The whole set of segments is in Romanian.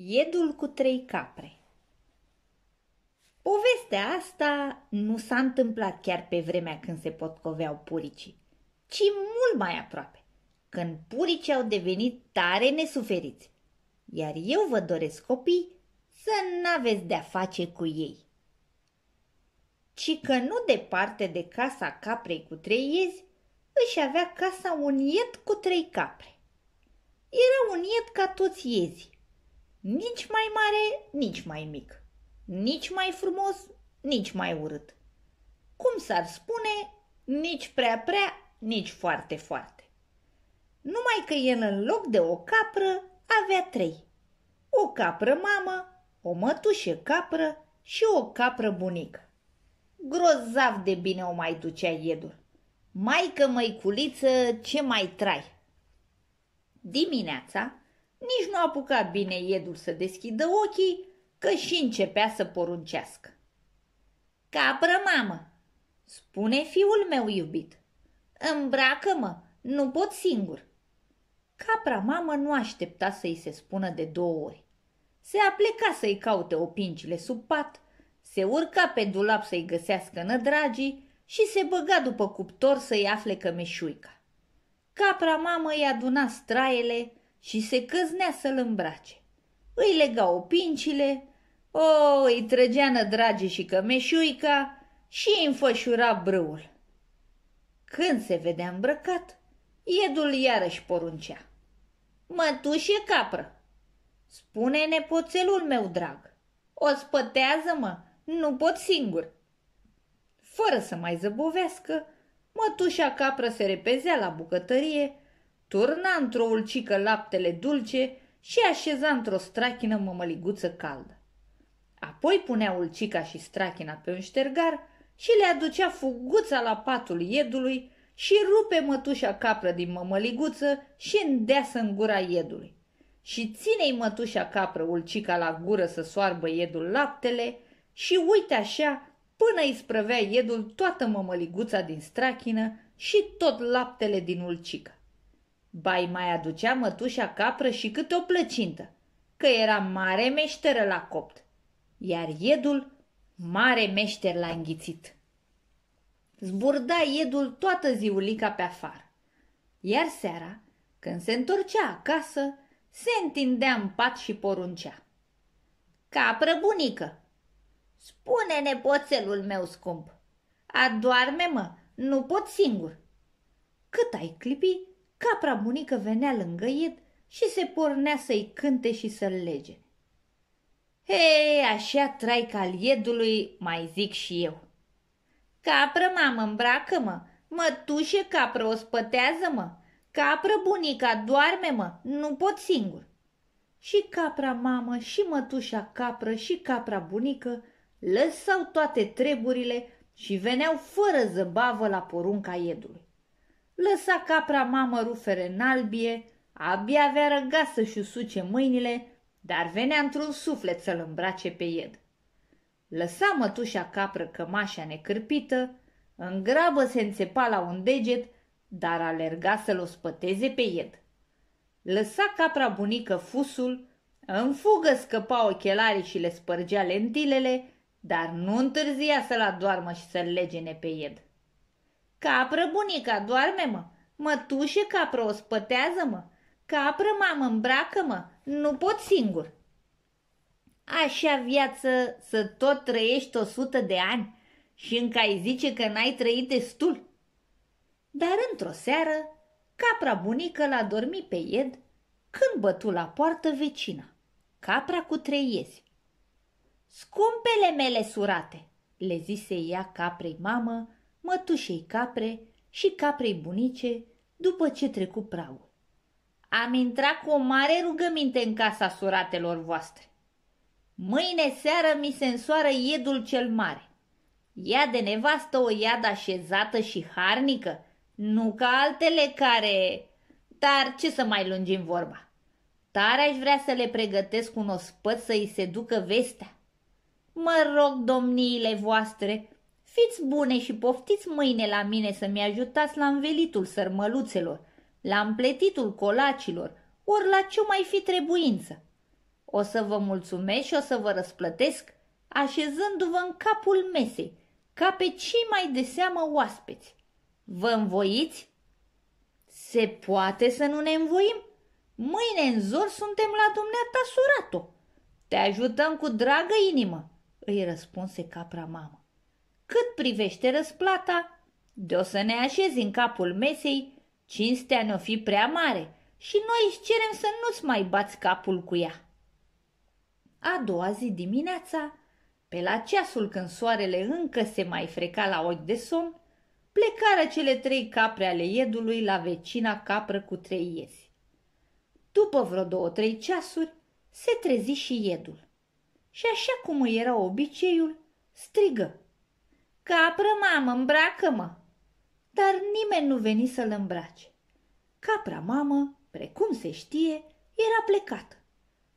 Iedul cu trei capre Povestea asta nu s-a întâmplat chiar pe vremea când se potcoveau puricii, ci mult mai aproape, când puricii au devenit tare nesuferiți. Iar eu vă doresc copii să n-aveți de-a face cu ei. Ci că nu departe de casa caprei cu trei iezi, își avea casa un ied cu trei capre. Era un ied ca toți iezii, nici mai mare, nici mai mic. Nici mai frumos, nici mai urât. Cum s-ar spune, nici prea prea, nici foarte foarte. Numai că el în loc de o capră avea trei. O capră mamă, o mătușă capră și o capră bunică. Grozav de bine o mai ducea iedul. Maică măiculiță, ce mai trai! Dimineața, nici nu apuca bine iedul să deschidă ochii, că și începea să poruncească. Capră, mamă, spune fiul meu iubit, îmbracă-mă, nu pot singur. Capra mamă nu aștepta să-i se spună de două ori. Se apleca să-i caute opincile sub pat, se urca pe dulap să-i găsească nădragii și se băga după cuptor să-i afle cămeșuica. Capra mamă a aduna straiele, și se căznea să-l îmbrace. Îi lega pincile, o, îi trăgea nădrage și cămeșuica și îi înfășura brâul. Când se vedea îmbrăcat, iedul iarăși poruncea. Mătușe capră, spune nepoțelul meu drag, o spătează-mă, nu pot singur. Fără să mai zăbovească, mătușa capră se repezea la bucătărie turna într-o ulcică laptele dulce și așeza într-o strachină mămăliguță caldă. Apoi punea ulcica și strachina pe un ștergar și le aducea fuguța la patul iedului și rupe mătușa capră din mămăliguță și îndeasă în gura iedului. Și ține-i mătușa capră ulcica la gură să soarbă iedul laptele și uite așa până îi sprăvea iedul toată mămăliguța din strachină și tot laptele din ulcică. Bai mai aducea mătușa capră și câte o plăcintă, că era mare meșteră la copt, iar iedul mare meșter la înghițit. Zburda iedul toată ziulica pe afară, iar seara, când se întorcea acasă, se întindea în pat și poruncea. Capră bunică, spune nepoțelul meu scump, adoarme-mă, nu pot singur. Cât ai clipi, capra bunică venea lângă el și se pornea să-i cânte și să-l lege. Hei, așa trai caliedului, mai zic și eu. Capră, mamă, îmbracă-mă, mătușe, capră, ospătează-mă, capră, bunica, doarme-mă, nu pot singur. Și capra mamă, și mătușa capră, și capra bunică lăsau toate treburile și veneau fără zăbavă la porunca iedului lăsa capra mamă rufere în albie, abia avea răga să-și usuce mâinile, dar venea într-un suflet să-l îmbrace pe ied. Lăsa mătușa capră cămașa necârpită, în grabă se înțepa la un deget, dar alerga să-l ospăteze pe ied. Lăsa capra bunică fusul, în fugă scăpa ochelarii și le spărgea lentilele, dar nu întârzia să-l adoarmă și să-l legene pe ied. Capră, bunica, doarme-mă! Mătușe, capră, ospătează-mă! Capră, mamă, îmbracă-mă! Nu pot singur! Așa viață să tot trăiești o sută de ani și încă ai zice că n-ai trăit destul. Dar într-o seară, capra bunică l-a dormit pe ied când bătu la poartă vecina, capra cu trei iezi. Scumpele mele surate, le zise ea caprei mamă, mătușei capre și caprei bunice după ce trecu pragul. Am intrat cu o mare rugăminte în casa suratelor voastre. Mâine seară mi se însoară iedul cel mare. Ia de nevastă o iad așezată și harnică, nu ca altele care... Dar ce să mai lungim vorba? Tare aș vrea să le pregătesc un ospăt să-i se ducă vestea. Mă rog, domniile voastre, Fiți bune și poftiți mâine la mine să-mi ajutați la învelitul sărmăluțelor, la împletitul colacilor, ori la ce mai fi trebuință. O să vă mulțumesc și o să vă răsplătesc așezându-vă în capul mesei, ca pe cei mai de seamă oaspeți. Vă învoiți? Se poate să nu ne învoim? Mâine în zor suntem la dumneata surato. Te ajutăm cu dragă inimă, îi răspunse capra mama. Cât privește răsplata, de o să ne așezi în capul mesei, cinstea ne-o fi prea mare și noi îți cerem să nu-ți mai bați capul cu ea. A doua zi dimineața, pe la ceasul când soarele încă se mai freca la ochi de somn, plecară cele trei capre ale iedului la vecina capră cu trei iezi. După vreo două-trei ceasuri, se trezi și iedul. Și așa cum îi era obiceiul, strigă. Capră, mamă, îmbracă-mă! Dar nimeni nu veni să-l îmbrace. Capra mamă, precum se știe, era plecată.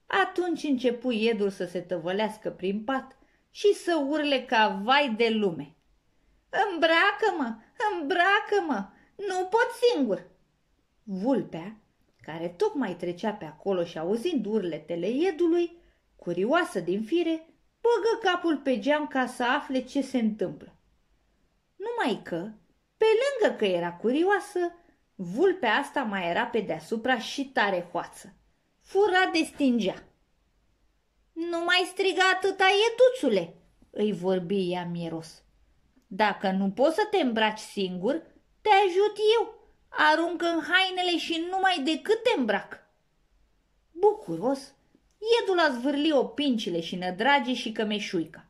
Atunci începu iedul să se tăvălească prin pat și să urle ca vai de lume. Îmbracă-mă, îmbracă-mă, nu pot singur! Vulpea, care tocmai trecea pe acolo și auzind urletele iedului, curioasă din fire, băgă capul pe geam ca să afle ce se întâmplă numai că, pe lângă că era curioasă, vulpea asta mai era pe deasupra și tare hoață. Fura de stingea. Nu mai striga atâta, ietuțule!" îi vorbi ea miros. Dacă nu poți să te îmbraci singur, te ajut eu. Aruncă în hainele și numai decât te îmbrac. Bucuros, Iedul a zvârli opincile și nădragii și cămeșuica.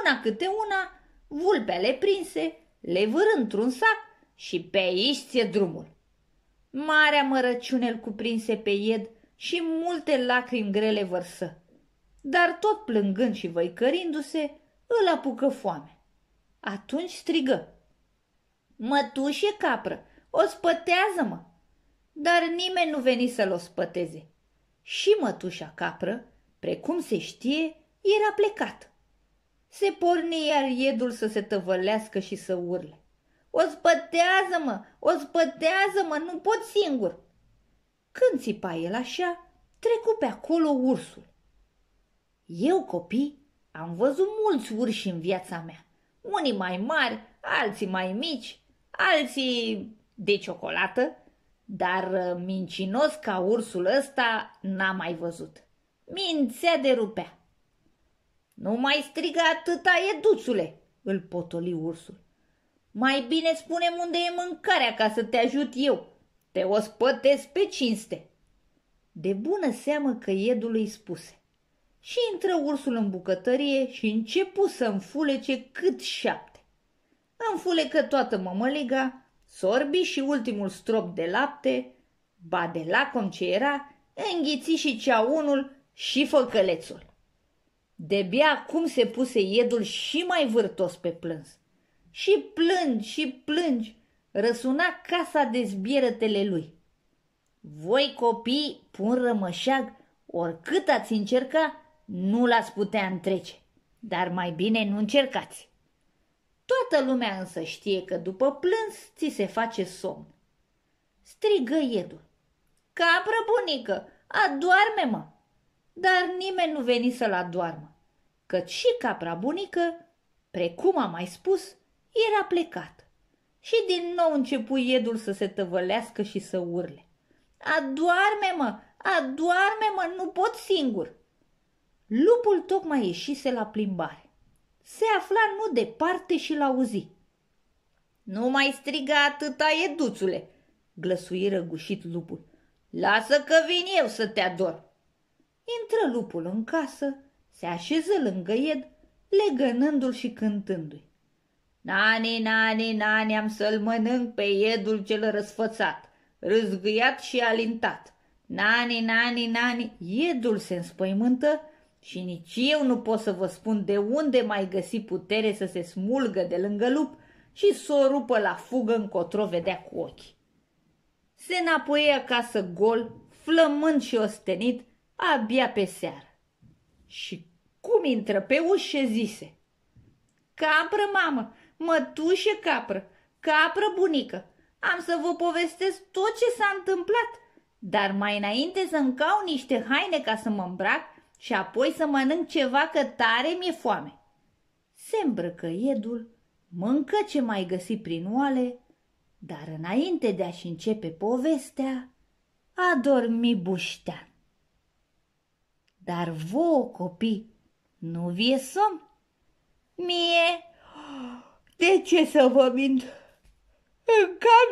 Una câte una vulpele prinse, le vâr într-un sac și pe aici ție drumul. Marea mărăciune îl cuprinse pe ied și multe lacrimi grele vărsă. Dar tot plângând și văicărindu-se, îl apucă foame. Atunci strigă. Mătușe capră, ospătează-mă! Dar nimeni nu veni să-l ospăteze. Și mătușa capră, precum se știe, era plecată. Se porni iar iedul să se tăvălească și să urle. O spătează-mă, o spătează-mă, nu pot singur. Când țipa el așa, trecu pe acolo ursul. Eu, copii, am văzut mulți urși în viața mea. Unii mai mari, alții mai mici, alții de ciocolată, dar uh, mincinos ca ursul ăsta n-am mai văzut. Mințea de rupea. Nu mai striga atâta, eduțule!" îl potoli ursul. Mai bine spune unde e mâncarea ca să te ajut eu. Te ospătesc pe cinste." De bună seamă că edul îi spuse. Și intră ursul în bucătărie și începu să înfulece cât șapte. Înfulecă toată mămăliga, sorbi și ultimul strop de lapte, ba de lacom ce era, înghiți și cea unul și făcălețul de bea acum se puse iedul și mai vârtos pe plâns. Și plângi, și plângi, răsuna casa de zbierătele lui. Voi copii, pun rămășag, oricât ați încerca, nu l-ați putea întrece. Dar mai bine nu încercați. Toată lumea însă știe că după plâns ți se face somn. Strigă iedul. Capră bunică, adoarme-mă! Dar nimeni nu veni să-l adoarmă cât și capra bunică, precum am mai spus, era plecat. Și din nou începu iedul să se tăvălească și să urle. Adoarme-mă, adoarme-mă, nu pot singur! Lupul tocmai ieșise la plimbare. Se afla nu departe și l-auzi. Nu mai striga atâta, eduțule!" glăsui răgușit lupul. Lasă că vin eu să te ador!" Intră lupul în casă, se așeză lângă Ed, legănându-l și cântându-i. Nani, nani, nani, am să-l mănânc pe Edul cel răsfățat, râzgâiat și alintat. Nani, nani, nani, Edul se înspăimântă și nici eu nu pot să vă spun de unde mai găsi putere să se smulgă de lângă lup și să o rupă la fugă încotro vedea cu ochii. Se înapoie acasă gol, flămând și ostenit, abia pe seară. Și cum intră pe ușă zise. Capră, mamă, mătușe capră, capră bunică, am să vă povestesc tot ce s-a întâmplat. Dar mai înainte să-mi cau niște haine ca să mă îmbrac și apoi să mănânc ceva că tare mi-e foame. Se îmbrăcă iedul, mâncă ce mai găsi prin oale, dar înainte de a-și începe povestea, a dormit buștean. Dar vouă, copii, nu vi somn? Mie? De ce să vă mint? În cap